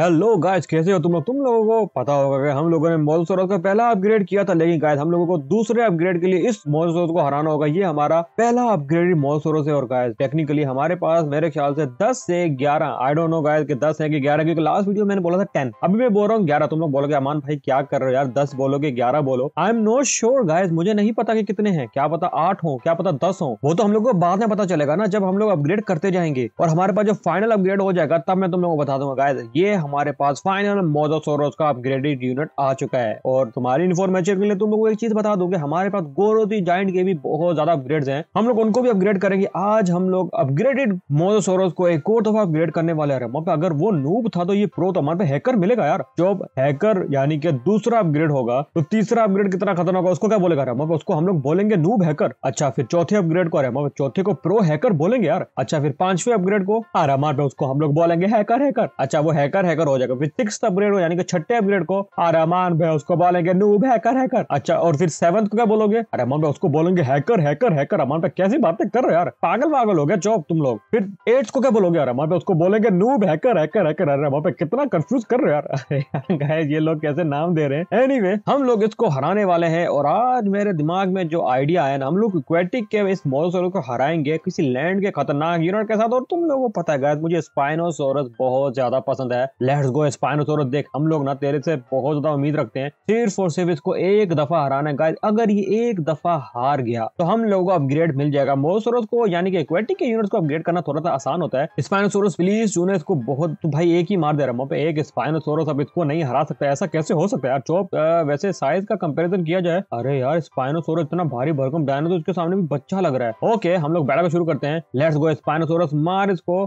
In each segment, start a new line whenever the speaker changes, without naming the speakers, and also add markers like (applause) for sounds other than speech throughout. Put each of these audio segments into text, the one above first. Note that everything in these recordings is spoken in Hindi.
हेलो गाइस कैसे हो तुम लोग तुम लोगों को पता होगा कि हम लोगों ने मॉलसोरस का पहला अपग्रेड किया था लेकिन गाइस हम लोगों को दूसरे अपग्रेड के लिए इस मॉलसोरस को हराना होगा ये हमारा पहला अपग्रेड मॉलसोरस है और गाइस टेक्निकली हमारे पास मेरे ख्याल से 10 से 11 आई डोंट नो गाइस कि 10 है कि 11 क्योंकि लास्ट वीडियो मैंने बोला था टेन अभी मैं बोल रहा हूँ ग्यारह तुम लोग बोलोगे अमान भाई क्या कर रहे हो यार दस बोलोगे ग्यारह बोलो I am not sure guys मुझे नहीं पता की कितने हैं क्या पता आठ हो क्या पता दस हो वो तो हम लोग को बाद में पता चलेगा ना जब हम लोग अपग्रेड करते जाएंगे और हमारे पास जो फाइनल अपग्रेड हो जाएगा तब मैं तुम लोग को बता दूंगा गायस ये हमारे पास फाइनल मोदोसोरोस का अपग्रेडेड यूनिट आ चुका है और तुम्हारी इन्फॉर्मेशन के लिए तुम लोग एक चीज बता दोगे हमारे पास गोरोती जाइंट के भी बहुत ज्यादा अपग्रेड है हम लोग उनको भी अपग्रेड करेंगे आज हम लोग अपग्रेडेड मोदोसोरोस को एक और दफा अपग्रेड करने वाले हैं मतलब अगर वो नूब था तो ये प्रो तो हमारे पे हैकर मिलेगा यार जो हैकर यानी कि दूसरा अपग्रेड होगा तो तीसरा अपग्रेड कितना खतरनाक होगा उसको क्या बोलेगा रेमो उसको हम लोग बोलेंगे नूब हैकर अच्छा फिर चौथे अपग्रेड को रेमो चौथे को प्रो हैकर बोलेंगे यार अच्छा फिर पांचवे अपग्रेड को आ रहा पे उसको हम लोग बोलेंगे हैकर हैकर अच्छा वो हैकर है हैकर हो जाएगा फिर सिक्स अपग्रेड हो यानी कि छठे अपग्रेड को अरमान हाँ, भाई उसको बोलेंगे नूब हैकर हैकर अच्छा और फिर सेवंथ को क्या बोलोगे अरे अमान भाई उसको बोलेंगे हैकर हैकर हैकर अमान भाई कैसी बातें कर रहे हो यार पागल पागल हो गया चौक तुम लोग फिर एट्स को क्या बोलोगे अरे अमान भाई उसको बोलेंगे नूब हैकर हैकर हैकर अरे अमान भाई कितना कंफ्यूज कर रहे हो यार गाइस (laughs) ये लोग कैसे नाम दे रहे हैं एनीवे हम लोग इसको हराने वाले हैं और आज मेरे दिमाग में जो आइडिया आया ना हम लोग इक्वेटिक के इस मोरोसोरस को हराएंगे किसी लैंड के खतरनाक यूनिट के साथ और तुम लोगों को पता है गाइस मुझे स्पाइनोसोरस बहुत ज्यादा पसंद है लेट्स गो स्पाइनोसोरस देख हम लोग ना तेरे से बहुत ज्यादा उम्मीद रखते हैं सिर्फ फोर सिर्फ इसको एक दफा हराना है गाइस अगर ये एक दफा हार गया तो हम लोगों को अपग्रेड मिल जाएगा मोसोरस को यानी कि एक्वेटिक के यूनिट्स को अपग्रेड करना थोड़ा सा आसान होता है स्पाइनोसोरस प्लीज यूनिट्स को बहुत तो भाई एक ही मार दे रहा हूं हूँ एक स्पाइनोसोरस अब इसको नहीं हरा सकता ऐसा कैसे हो सकता है यार चौप वैसे साइज का कंपेरिजन किया जाए अरे यार स्पाइनोसोरस इतना भारी भरकम डायनो तो उसके सामने भी बच्चा लग रहा है ओके हम लोग बैठा शुरू करते हैं लेट्स गो स्पाइनोसोरस मार इसको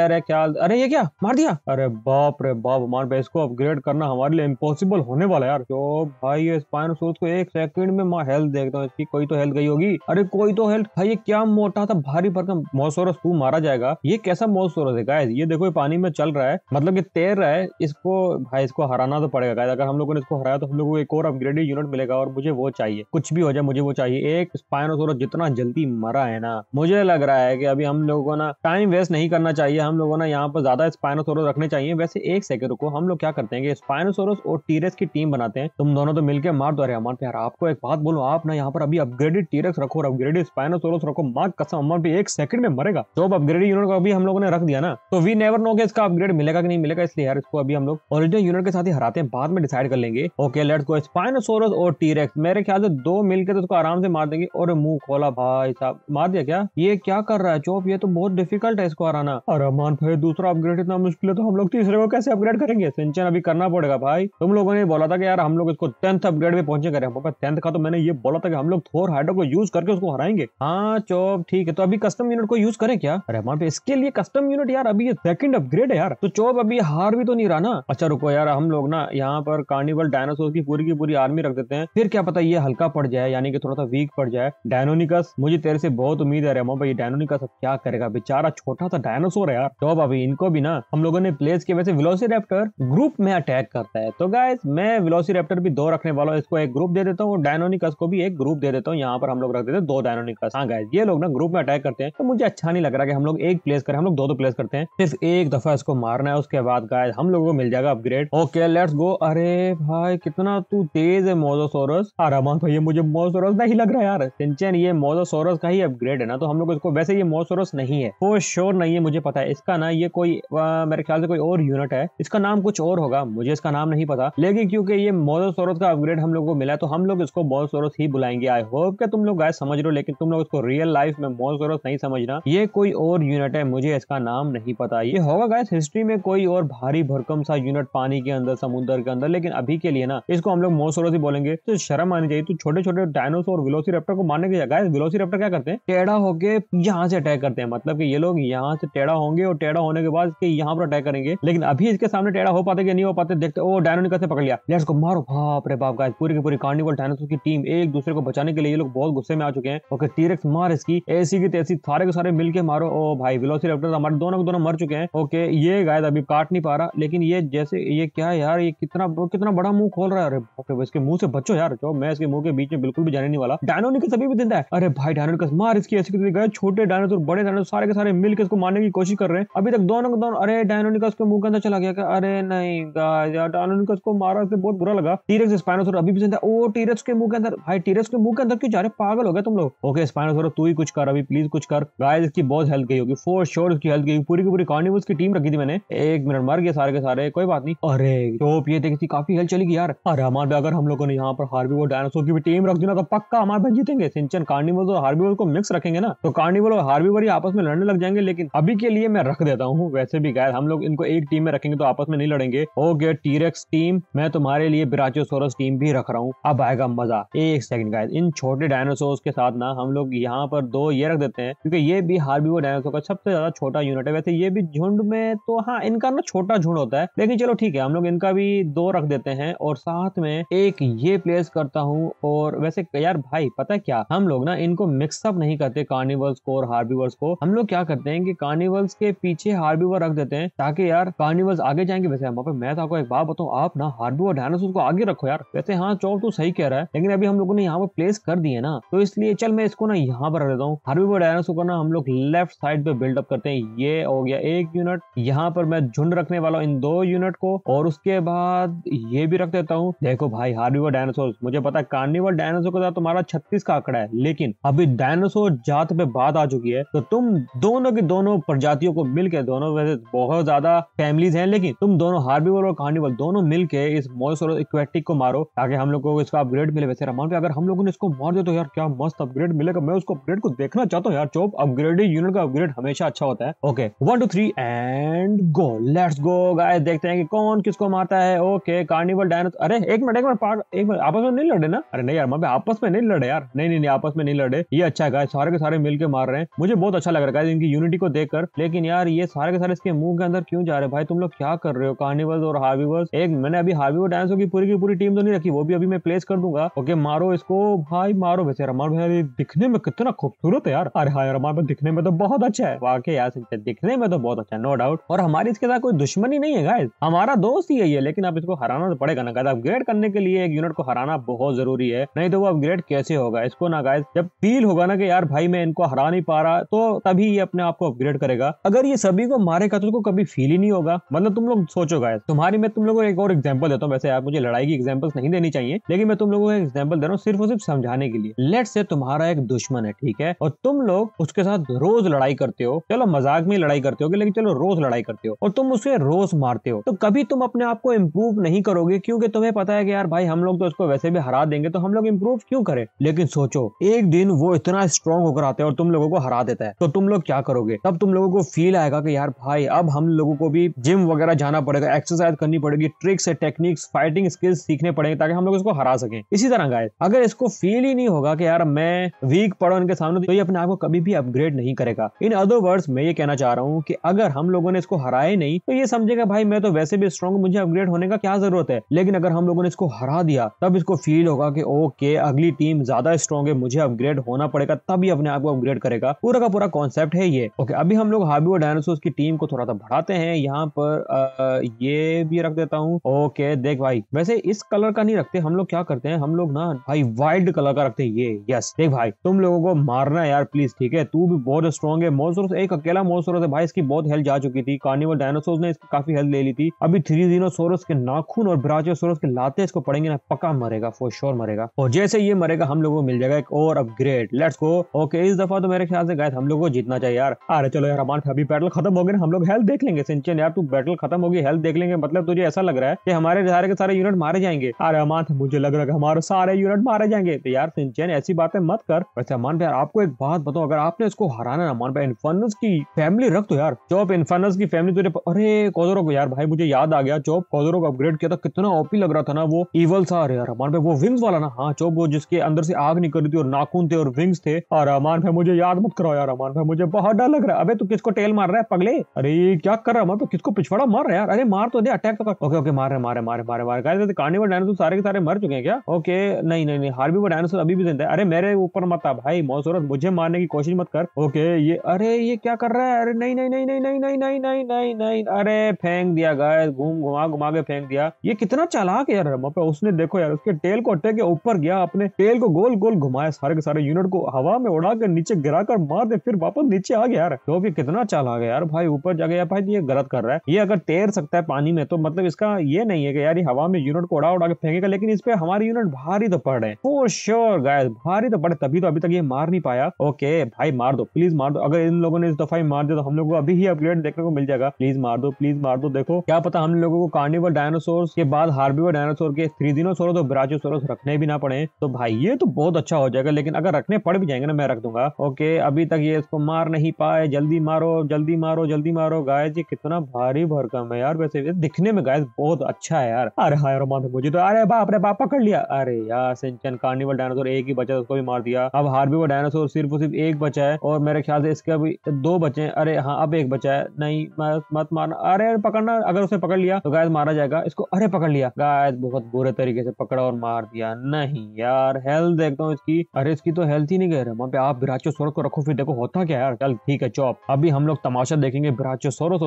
मेरे ख्याल अरे ये क्या मार दिया अरे बाप रे बाप हमारे पे इसको अपग्रेड करना हमारे लिए इम्पोसिबल होने वाला यार जो तो भाई ये स्पाइनोसोर्स को एक सेकंड में मैं हेल्थ देखता हूँ इसकी कोई तो हेल्थ गई होगी अरे कोई तो हेल्थ भाई ये क्या मोटा था भारी भरकम मोसोरस तू मारा जाएगा ये कैसा मोसोरस है गाइस ये देखो ये पानी में चल रहा है मतलब ये तैर रहा है इसको भाई इसको हराना तो पड़ेगा गाइस अगर हम लोगों ने इसको हराया तो हम लोग को एक और अपग्रेडेड यूनिट मिलेगा और मुझे वो चाहिए कुछ भी हो जाए मुझे वो चाहिए एक स्पाइनोसोरस जितना जल्दी मरा है ना मुझे लग रहा है कि अभी हम लोगों को ना टाइम वेस्ट नहीं करना चाहिए हम लोगों ने यहाँ पर ज्यादा स्पाइनोसोरस रखने चाहिए वैसे एक सेकंड रुको हम लोग क्या करते हैं कि स्पाइनोसोरस और टीरेस की टीम बनाते हैं तुम दोनों तो मिलकर मार दो रहमान प्यार आपको एक बात बोलो आप ना यहाँ पर अभी अपग्रेडेड टीरेक्स रखो और अपग्रेडेड स्पाइनोसोरस रखो मार कसम अमर भी एक सेकंड में मरेगा जो अपग्रेडेड यूनिट को अभी हम लोगों ने रख दिया ना तो वी नेवर नो के इसका अपग्रेड मिलेगा कि नहीं मिलेगा इसलिए यार इसको अभी हम लोग ओरिजिनल यूनिट के साथ ही हराते हैं बाद में डिसाइड कर लेंगे ओके लेट्स गो स्पाइनोसोरस और टीरेक्स मेरे ख्याल से दो मिलकर तो उसको आराम से मार देंगे और मुंह खोला भाई साहब मार दिया क्या ये क्या कर रहा है चोप ये तो बहुत डिफिकल्ट है इसको हराना अरे मान भाई दूसरा अपग्रेड इतना मुश्किल है तो हम लोग तीस तो दूसरे को कैसे अपग्रेड करेंगे सिंचन अभी करना पड़ेगा भाई तुम लोगों ने बोला था कि यार हम लोग इसको टेंथ अपग्रेड में पहुंचे करें पापा टेंथ का तो मैंने ये बोला था कि हम लोग थोर हाइड्रो को यूज करके उसको हराएंगे हाँ चौब ठीक है तो अभी कस्टम यूनिट को यूज करें क्या अरे हमारे इसके लिए कस्टम यूनिट यार अभी ये सेकंड अपग्रेड है यार तो चौब अभी हार भी तो नहीं रहा ना अच्छा रुको यार हम लोग ना यहाँ पर कार्निवल डायनासोर की पूरी की पूरी आर्मी रख देते हैं फिर क्या पता ये हल्का पड़ जाए यानी कि थोड़ा सा वीक पड़ जाए डायनोनिकस मुझे तेरे से बहुत उम्मीद है रेमो भाई डायनोनिकस क्या करेगा बेचारा छोटा सा डायनासोर है यार चौब अभी इनको भी ना हम लोगों ने प्लेस के वजह से विलोसीरेप्टर ग्रुप में अटैक करता है तो गाइज मैं विलोसीरेप्टर भी दो रखने वाला हूँ इसको एक ग्रुप दे देता हूँ डायनोनिकस को भी एक ग्रुप दे देता हूँ यहाँ पर हम लोग रख देते हैं दो डायनोनिकस हाँ गाइज ये लोग ना ग्रुप में अटैक करते हैं तो मुझे अच्छा नहीं लग रहा कि हम लोग एक प्लेस करें हम लोग दो दो प्लेस करते हैं सिर्फ एक दफा इसको मारना है उसके बाद गाय हम लोगों को मिल जाएगा अपग्रेड ओके लेट्स गो अरे भाई कितना तू तेज है मोजोसोरस आरामान हाँ, भाई मुझे मोजोसोरस नहीं लग रहा यार सिंचन ये मोजोसोरस का ही अपग्रेड है ना तो हम लोग इसको वैसे ये मोजोसोरस नहीं है वो श्योर नहीं है मुझे पता है इसका ना ये कोई आ, मेरे ख्याल से कोई और यूनिट है इसका नाम कुछ और होगा मुझे इसका नाम नहीं पता लेकिन क्योंकि ये मॉडल सोरस का अपग्रेड हम लोग को मिला तो हम लोग इसको मॉल सोरस ही बुलाएंगे आई होप के तुम लोग गाय समझ लो लेकिन तुम लोग इसको रियल लाइफ में मॉल सोरस नहीं समझना ये कोई और यूनिट है मुझे इसका नाम नहीं पता ये होगा गाय हिस्ट्री में कोई और भारी भरकम सा यूनिट पानी के अंदर समुद्र के अंदर लेकिन अभी के लिए ना इसको हम लोग मोसोरस ही बोलेंगे तो शर्म आनी चाहिए तो छोटे छोटे डायनोस और विलोसी को मारने की जगह विलोसी क्या करते हैं टेढ़ा होकर यहाँ से अटैक करते हैं मतलब की ये लोग यहाँ से टेढ़ा होंगे और टेढ़ा होने के बाद यहाँ पर अटैक करेंगे लेकिन लेकिन अभी इसके सामने टेढ़ा हो पाते कि नहीं हो पाते देखते ओ डायनो ने कैसे पकड़ लिया लेट्स को मारो बाप रे बाप गाइस पूरी की पूरी कार्निवल डायनासोर की टीम एक दूसरे को बचाने के लिए ये लोग बहुत गुस्से में आ चुके हैं ओके टीरेक्स मार इसकी ऐसी की तैसी सारे के सारे मिलके मारो ओ भाई विलोसिराप्टर तो हमारे दोनों के दोनों मर चुके हैं ओके ये गायद अभी काट नहीं पा रहा लेकिन ये जैसे ये क्या है यार ये कितना कितना बड़ा मुंह खोल रहा है अरे बाप इसके मुंह से बच्चो यार जो मैं इसके मुंह के बीच में बिल्कुल भी जाने नहीं वाला डायनो ने सभी भी जिंदा है अरे भाई डायनो निकल मार इसकी ऐसी की गए छोटे डायनासोर बड़े डायनासोर सारे के सारे मिल इसको मारने की कोशिश कर रहे हैं अभी तक दोनों के दोनों अरे डायनो ने उसके मुंह के अंदर चला गया अरे नहीं डायनोनिकस को मारा से बहुत बुरा लगा टीरेक्स स्पाइनोसोर अभी भी जिंदा ओ टीरेक्स के मुंह के अंदर भाई टीरेक्स के मुंह के अंदर क्यों जा रहे पागल हो गए तुम लोग ओके स्पाइनोसोर तू ही कुछ कर अभी प्लीज कुछ कर गाइस इसकी बहुत हेल्प गई होगी फोर श्योर इसकी हेल्प गई पूरी की पूरी कार्निवल्स की टीम रखी थी मैंने एक मिनट मर गया सारे के सारे कोई बात नहीं अरे होप तो ये देखी काफी हेल्प चली गई यार अरे हमारे अगर हम लोगों ने यहाँ पर हार्बी वो डायनासोर की भी टीम रख दी ना तो पक्का हमारे भाई जीतेंगे सिंचन कार्निवल और हार्बी को मिक्स रखेंगे ना तो कार्निवल और हार्बी आपस में लड़ने लग जाएंगे लेकिन अभी के लिए मैं रख देता हूँ वैसे भी गैर हम लोग इनको एक टीम में रखेंगे तो आपस में नहीं लड़ेंगे हो गया टीरेक्स टीम मैं तुम्हारे लिए बिराचोसोरस टीम भी रख रहा हूँ अब आएगा मजा एक सेकंड गाइस इन छोटे डायनासोर के साथ ना हम लोग यहाँ पर दो ये रख देते हैं क्योंकि ये भी हार्बीवो डायनासोर का सबसे ज्यादा छोटा यूनिट है वैसे ये भी झुंड में तो हाँ इनका ना छोटा झुंड होता है लेकिन चलो ठीक है हम लोग इनका भी दो रख देते हैं और साथ में एक ये प्लेस करता हूँ और वैसे यार भाई पता है क्या हम लोग ना इनको मिक्सअप नहीं करते कार्निवल्स को और हार्बीवर्स को हम लोग क्या करते हैं कि कार्निवल्स के पीछे हार्बीवर रख देते हैं ताकि यार कार्निवल्स आगे जाएंगे वैसे हम मैं तो आपको एक बात बताऊँ आप ना हार्बी और डायनासोर को आगे रखो यार वैसे हाँ चौक तो सही कह रहा है लेकिन अभी हम लोगों ने यहाँ पर प्लेस कर दिए ना तो इसलिए चल मैं इसको ना यहाँ पर रख देता हूँ हार्बी और डायनासोर को ना हम लोग लेफ्ट साइड पे बिल्डअप करते हैं ये हो गया एक यूनिट यहाँ पर मैं झुंड रखने वाला हूँ इन दो यूनिट को और उसके बाद ये भी रख देता हूँ देखो भाई हार्बी और डायनासोर मुझे पता है कार्निवल डायनासोर के तुम्हारा छत्तीस का आंकड़ा है लेकिन अभी डायनासोर जात पे बात आ चुकी है तो तुम दोनों की दोनों प्रजातियों को मिलकर दोनों वैसे बहुत ज्यादा फैमिली फैमिलीज हैं लेकिन तुम दोनों हार्बीवल और कार्निवल दोनों मिलकर इस मॉइस और इक्वेटिक को मारो ताकि हम लोग को इसका अपग्रेड मिले वैसे रमान पे अगर हम लोगों ने इसको मार दे तो यार क्या मस्त अपग्रेड मिलेगा मैं उसको अपग्रेड को देखना चाहता हूँ यार चोप अपग्रेडेड यूनिट का अपग्रेड हमेशा अच्छा होता है okay one two three and go let's go guy देखते हैं कि कौन किसको मारता है ओके कार्निवल डायनो अरे एक मिनट एक मिनट पार्ट एक मिनट आपस में नहीं लड़े ना अरे नहीं यार मैं आपस में नहीं लड़े यार नहीं नहीं नहीं आपस में नहीं लड़े ये अच्छा है गाइस सारे के सारे मिलकर मार रहे हैं मुझे बहुत अच्छा लग रहा है इनकी यूनिटी को देखकर लेकिन यार ये सारे के सारे इसके मुंह के अंदर क्यों जा रहे भाई तुम लोग क्या कर रहे हो कार्निवर्स और हार्वीवर्स एक मैंने अभी हार्वीवर डांसो की पूरी की पूरी टीम तो नहीं रखी वो भी अभी मैं प्लेस कर दूंगा ओके मारो इसको भाई मारो वैसे रमान भाई दिखने में कितना खूबसूरत है यार अरे हाँ रमान भाई दिखने में तो बहुत अच्छा है वाकई यार दिखने में तो बहुत अच्छा नो डाउट और हमारी इसके साथ कोई दुश्मनी नहीं है गाय हमारा दोस्त ही है लेकिन अब इसको हराना तो पड़ेगा ना गाइज अपग्रेड करने के लिए एक यूनिट को हराना बहुत जरूरी है नहीं तो वो अपग्रेड कैसे होगा इसको ना गाय जब फील होगा ना कि यार भाई मैं इनको हरा नहीं पा रहा तो तभी ये अपने आप को अपग्रेड करेगा अगर ये सभी को मारेगा तो उसको कभी फील ही नहीं होगा होगा मतलब तुम लोग सोचोगा तुम्हारी मैं तुम लोगों को एक और एग्जाम्पल देता हूँ वैसे आप मुझे लड़ाई की एग्जाम्पल नहीं देनी चाहिए लेकिन मैं तुम लोगों को एग्जाम्पल दे रहा हूँ सिर्फ और सिर्फ समझाने के लिए लेट से तुम्हारा एक दुश्मन है ठीक है और तुम लोग उसके साथ रोज लड़ाई करते हो चलो मजाक में लड़ाई करते हो लेकिन चलो रोज लड़ाई करते हो और तुम उसे रोज मारते हो तो कभी तुम अपने आप को इम्प्रूव नहीं करोगे क्योंकि तुम्हें पता है कि यार भाई हम लोग तो उसको वैसे भी हरा देंगे तो हम लोग इम्प्रूव क्यों करें लेकिन सोचो एक दिन वो इतना स्ट्रांग होकर आते हैं और तुम लोगों को हरा देता है तो तुम लोग क्या करोगे तब तुम लोगों को फील आएगा कि यार भाई अब हम लोगों को भी जिम वगैरह जाना पड़ेगा एक्सरसाइज करनी पड़ेगी ट्रिक्स टेक्निक्स फाइटिंग स्किल्स सीखने पड़ेंगे ताकि हम लोग इसको हरा सकें इसी तरह गाय अगर इसको फील ही नहीं होगा कि यार मैं वीक पड़ा उनके सामने तो ये अपने आप को कभी भी अपग्रेड नहीं करेगा इन अदर वर्ड्स मैं ये कहना चाह रहा हूँ कि अगर हम लोगों ने इसको हराया ही नहीं तो ये समझेगा भाई मैं तो वैसे भी स्ट्रॉन्ग मुझे अपग्रेड होने का क्या जरूरत है लेकिन अगर हम लोगों ने इसको हरा दिया तब इसको फील होगा कि ओके अगली टीम ज्यादा स्ट्रॉन्ग है मुझे अपग्रेड होना पड़ेगा तभी अपने आप को अपग्रेड करेगा पूरा का पूरा कॉन्सेप्ट है ये ओके अभी हम लोग हाबी और डायनासोर की टीम को थोड़ा सा बढ़ाते हैं यहाँ यहाँ पर आ, ये भी रख देता हूँ ओके देख भाई वैसे इस कलर का नहीं रखते हम लोग क्या करते हैं हम लोग ना भाई वाइट कलर का रखते हैं ये यस देख भाई तुम लोगों को मारना यार प्लीज ठीक है तू भी बहुत स्ट्रॉन्ग है मोसोरस एक अकेला मोसोरस है भाई इसकी बहुत हेल्थ जा चुकी थी कार्निवल डायनासोर ने इसकी काफी हेल्थ ले ली थी अभी थ्री सोरस के नाखून और सोरस के लाते इसको पड़ेंगे ना पक्का मरेगा फॉर श्योर मरेगा और जैसे ये मरेगा हम लोगों को मिल जाएगा एक और अपग्रेड लेट्स गो ओके इस दफा तो मेरे ख्याल से गाय हम लोग को जीतना चाहिए यार अरे चलो यार हमारा अभी बैटल खत्म हो गया हम लोग हेल्थ देख लेंगे सिंचन यार तू बैटल खत्म होगी हेल्थ देख लेंगे मतलब तुझे ऐसा लग रहा है कि हमारे सारे के सारे यूनिट मारे जाएंगे अरे अमान मुझे लग रहा है हमारे सारे यूनिट मारे जाएंगे तो यार सिंचैन ऐसी बातें मत कर वैसे अमान भाई आपको एक बात बताओ अगर आपने इसको हराना अमान भाई इन्फर्नस की फैमिली रख दो यार चौप इन्फर्नस की फैमिली तुझे अरे कॉजरो को यार भाई मुझे याद आ गया चौप कॉजरो को अपग्रेड किया था कितना ओपी लग रहा था ना वो इवल सा अरे यार अमान भाई वो विंग्स वाला ना हाँ चौप वो जिसके अंदर से आग निकल रही थी और नाखून थे और विंग्स थे और अमान भाई मुझे याद मत करो यार अमान भाई मुझे बहुत डर लग रहा है अबे तू किसको टेल मार रहा है पगले अरे क्या कर रहा है अमान किसको इसको पिछवाड़ा मार रहा है अरे मार तो दे अटैक तो कर ओके ओके मार रहे मारे मारे मारे मारे मार रहे मार रहे कार्निवल डायनासोर सारे के सारे मर चुके हैं क्या ओके नहीं नहीं नहीं हार्बी वो डायनासोर अभी भी जिंदा है अरे मेरे ऊपर मत आ भाई मौसूरत मुझे मारने की कोशिश मत कर ओके ये अरे ये क्या कर रहा है अरे नहीं नहीं नहीं नहीं नहीं नहीं नहीं नहीं नहीं नहीं अरे फेंक दिया गाय घूम घुमा घुमा के फेंक दिया ये कितना चालाक है यार पे उसने देखो यार उसके टेल को अटैक के ऊपर गया अपने टेल को गोल गोल घुमाया सारे के सारे यूनिट को हवा में उड़ा कर नीचे गिरा कर मार दे फिर वापस नीचे आ गया यार तो कितना चालाक है यार भाई ऊपर जाके यार भाई ये गलत कर रहा है है ये अगर तैर सकता है पानी में तो मतलब इसका ये नहीं है कि यार हवा में यूनिट को उड़ा उड़ा के फेंकेगा लेकिन इस पर हमारे यूनिट भारी तो पड़ रहे फोर श्योर गाय भारी तो पड़े तभी तो अभी तक ये मार नहीं पाया ओके भाई मार दो प्लीज मार दो अगर इन लोगों ने इस दफा ही मार दिया तो हम लोग को अभी ही अपग्रेड देखने को मिल जाएगा प्लीज मार दो प्लीज मार दो देखो क्या पता हम लोगों को कार्निवल डायनासोर के बाद हार्बिवर डायनासोर के थ्री दिनों सोरो तो ब्राचोसोरस रखने भी ना पड़े तो भाई ये तो बहुत अच्छा हो जाएगा लेकिन अगर रखने पड़ भी जाएंगे ना मैं रख दूंगा ओके अभी तक ये इसको मार नहीं पाए जल्दी मारो जल्दी मारो जल्दी मारो गाय जी कितना भारी भारी भरकम है यार वैसे दिखने में गाय बहुत अच्छा है यार अरे हाय रोमान मुझे तो अरे बाप रे बाप पकड़ लिया अरे यार सिंचन कार्निवल डायनासोर एक ही बचा उसको भी मार दिया अब हार्बी वो डायनासोर सिर्फ सिर्फ एक बचा है और मेरे ख्याल से इसके अभी दो बचे हैं अरे हाँ अब एक बचा है नहीं मत मत मारना अरे पकड़ना अगर उसे पकड़ लिया तो गायद मारा जाएगा इसको अरे पकड़ लिया गाय बहुत बुरे तरीके से पकड़ा और मार दिया नहीं यार हेल्थ देखता हूँ इसकी अरे इसकी तो हेल्थ ही नहीं गए वहाँ पे आप बिराचो को रखो फिर देखो होता क्या यार चल ठीक है चौप अभी हम लोग तमाशा देखेंगे बिराचो सोरो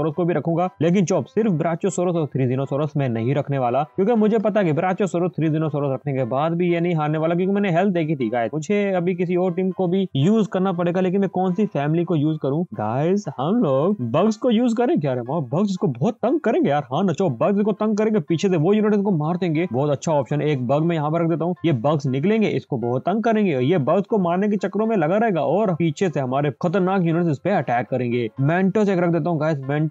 सोरस को भी रखूंगा लेकिन चौप सिर्फ ब्राचो सोरस और थ्री दिनोसोरस में नहीं रखने वाला क्योंकि मुझे पता है ब्राचो सोरस थ्री दिनोसोरस रखने के बाद भी ये नहीं हारने वाला क्योंकि मैंने हेल्थ देखी थी गाय मुझे अभी किसी और टीम को भी यूज करना पड़ेगा लेकिन मैं कौन सी फैमिली को यूज करूँ गाइस हम लोग बग्स को यूज करें क्या रे बग्स को बहुत तंग करेंगे यार हाँ नचो बग्स को तंग करेंगे पीछे से वो यूनिट को मार देंगे बहुत अच्छा ऑप्शन एक बग में यहाँ पर रख देता हूँ ये बग्स निकलेंगे इसको बहुत तंग करेंगे ये बग्स को मारने के चक्रों में लगा रहेगा और पीछे से हमारे खतरनाक यूनिट इस पे अटैक करेंगे मेंटोस एक रख देता हूँ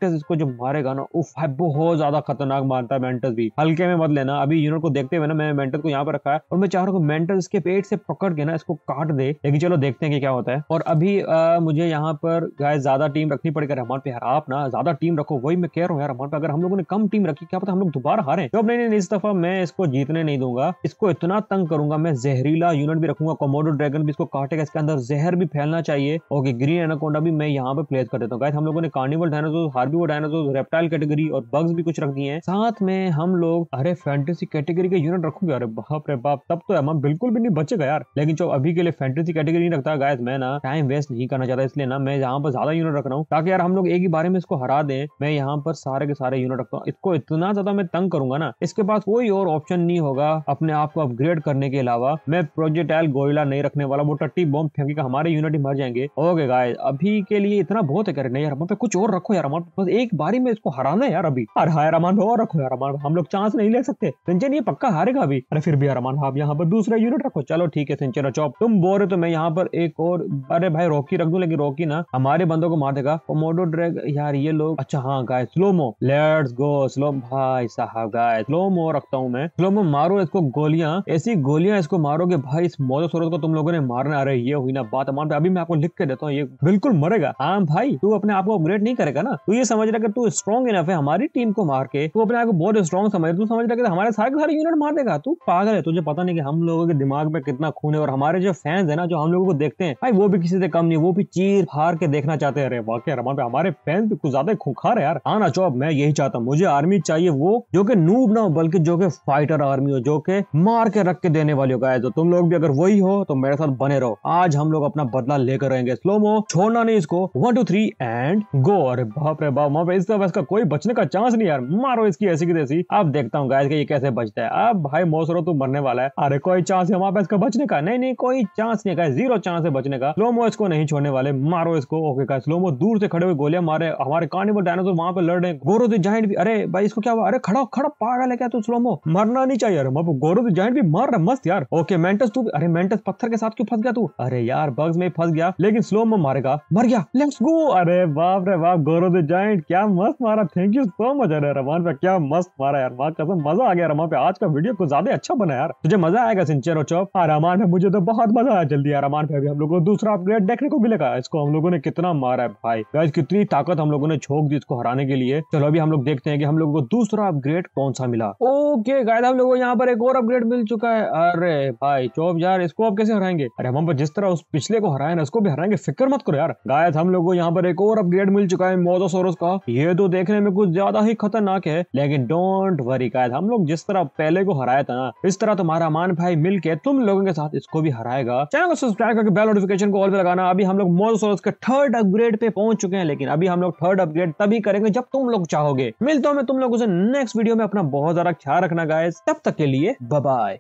मेंटस इसको जो मारेगा ना उफ भाई बहुत ज्यादा खतरनाक मारता है मेंटस भी हल्के में मत लेना अभी यूनिट को देखते हुए ना मैंने मेंटस को यहाँ पर रखा है और मैं चाह रहा हूँ मेंटस इसके पेट से पकड़ के ना इसको काट दे लेकिन चलो देखते हैं कि क्या होता है और अभी आ, मुझे यहाँ पर गाय ज्यादा टीम रखनी पड़ेगी रहमान पे यार आप ना ज्यादा टीम रखो वही मैं कह रहा हूँ यार रहमान पे अगर हम लोगों ने कम टीम रखी क्या पता हम लोग दोबारा हारे तो नहीं नहीं इस दफा मैं इसको जीतने नहीं दूंगा इसको इतना तंग करूंगा मैं जहरीला यूनिट भी रखूंगा कोमोडो ड्रैगन भी इसको काटेगा इसके अंदर जहर भी फैलना चाहिए ओके ग्रीन एनाकोंडा भी मैं यहाँ पे प्लेस कर देता हूँ गाय हम लोगों ने कार्निवल डायनासोर हार कार्बो डायनासोर रेप्टाइल कैटेगरी और बग्स भी कुछ रख दिए हैं साथ में हम लोग अरे फैंटेसी कैटेगरी के यूनिट रखूंगे अरे बाप रे बाप तब तो हम बिल्कुल भी नहीं बचेगा यार लेकिन जो अभी के लिए फैंटेसी कैटेगरी नहीं रखता गायस मैं ना टाइम वेस्ट नहीं करना चाहता इसलिए ना मैं यहाँ पर ज्यादा यूनिट रख रहा हूँ ताकि यार हम लोग एक ही बारे में इसको हरा दें मैं यहाँ पर सारे के सारे यूनिट रखता हूँ इसको इतना ज्यादा मैं तंग करूंगा ना इसके पास कोई और ऑप्शन नहीं होगा अपने आप को अपग्रेड करने के अलावा मैं प्रोजेक्टाइल गोयला नहीं रखने वाला वो टट्टी बॉम्ब फेंकेगा हमारे यूनिट ही मर जाएंगे ओके गाय अभी के लिए इतना बहुत है कर नहीं यार हमारे कुछ और रखो यार हमारे बस एक बारी में इसको हराना है यार अभी अरे हाँ रमान भाव रखो यार अरमान हम लोग चांस नहीं ले सकते सिंचन ये पक्का हारेगा अभी अरे फिर भी रमान भाव यहाँ पर दूसरा यूनिट रखो चलो ठीक है सिंचन चौप तुम बोल रहे तो मैं यहाँ पर एक और अरे भाई रॉकी रख दू लेकिन रॉकी ना हमारे बंदों को मार देगा मोडो ड्रैग यार ये लोग अच्छा हाँ guy slomo let's go slow भाई साहब गाय स्लोमो रखता हूँ मैं स्लोमो मारो इसको गोलियां ऐसी गोलियां इसको मारोगे भाई इस मोदो सोरत को तुम लोगों ने मारना अरे ये हुई ना बात अमान अभी मैं आपको लिख के देता हूँ ये बिल्कुल मरेगा हाँ भाई तू अपने आप को अपग्रेड नहीं करेगा ना तू ये समझ रहा अगर तू स्ट्रॉन्ग इनफ है हमारी टीम को मार के तू अपने आप को बहुत स्ट्रॉन्ग समझ तू समझ रहा है हमारे सारे सारे यूनिट मार देगा तू पागल है तुझे पता नहीं कि हम लोगों के दिमाग में कितना खून है और हमारे जो फैंस है ना जो हम लोगों को देखते हैं भाई वो भी किसी से कम नहीं वो भी चीर हार के देखना चाहते हैं अरे वाकई पे हमारे फैंस भी कुछ ज्यादा खुखार है यार आना हाँ चौब मैं यही चाहता हूँ मुझे आर्मी चाहिए वो जो कि नूब ना हो बल्कि जो कि फाइटर आर्मी हो जो कि मार के रख के देने वाली हो गाय तो तुम लोग भी अगर वही हो तो मेरे साथ बने रहो आज हम लोग अपना बदला लेकर रहेंगे स्लोमो छोड़ना नहीं इसको one two three and go अरे बाप रे दबाव वहाँ पे इस तरह इसका कोई बचने का चांस नहीं यार मारो इसकी ऐसी की तैसी अब देखता हूँ गैस ये कैसे बचता है अब भाई मोसरो तू तो मरने वाला है अरे कोई चांस है वहाँ पे इसका बचने का नहीं नहीं कोई चांस नहीं है जीरो चांस है बचने का स्लोमो इसको नहीं छोड़ने वाले मारो इसको ओके का स्लोमो दूर से खड़े हुए गोलियां मारे हमारे कार्निवल डायनासोर वहाँ पे लड़ रहे हैं गोरो जाइंट भी अरे भाई इसको क्या हुआ अरे खड़ा खड़ा पागल है क्या तू स्लोमो मरना नहीं चाहिए यार गोरो जाइंट भी मर रहा मस्त यार ओके मेंटस तू अरे मेंटस पत्थर के साथ क्यों फंस गया तू अरे यार बग्स में फंस गया लेकिन स्लोमो मारेगा मर गया लेट्स गो अरे बाप रे बाप गोरो जाइंट पॉइंट क्या मस्त मारा थैंक यू सो मच अरे रमान पे क्या मस्त मारा यार माँ कसम मजा आ गया रमान पे आज का वीडियो कुछ ज्यादा अच्छा बना यार तुझे मजा आएगा और चौप हाँ रमान पे मुझे तो बहुत मजा आया जल्दी यार रमान पे अभी हम लोग को दूसरा अपग्रेड देखने को मिलेगा इसको हम लोगों ने कितना मारा है भाई गाइस कितनी ताकत हम लोगों ने छोक दी इसको हराने के लिए चलो अभी हम लोग देखते हैं कि हम लोगों को दूसरा अपग्रेड कौन सा मिला ओके गाइस हम लोगों को यहाँ पर एक और अपग्रेड मिल चुका है अरे भाई चौप यार इसको आप कैसे हराएंगे अरे हम पर जिस तरह उस पिछले को हराया ना उसको भी हराएंगे फिक्र मत करो यार गायद हम लोगों को यहाँ पर एक और अपग्रेड मिल चुका है मोजो का ये तो देखने में कुछ ज्यादा ही खतरनाक है लेकिन डोंट वरी कायद हम लोग जिस तरह पहले को हराया था ना इस तरह तुम्हारा मान भाई मिलके तुम लोगों के साथ इसको भी हराएगा चैनल को सब्सक्राइब करके बेल नोटिफिकेशन को ऑल पे लगाना अभी हम लोग मोरसोरस के थर्ड अपग्रेड पे पहुंच चुके हैं लेकिन अभी हम लोग थर्ड अपग्रेड तभी करेंगे जब तुम लोग चाहोगे मिलता हूं मैं तुम लोगों से नेक्स्ट वीडियो में अपना बहुत ज्यादा ख्याल रखना गाय तब तक के लिए बाय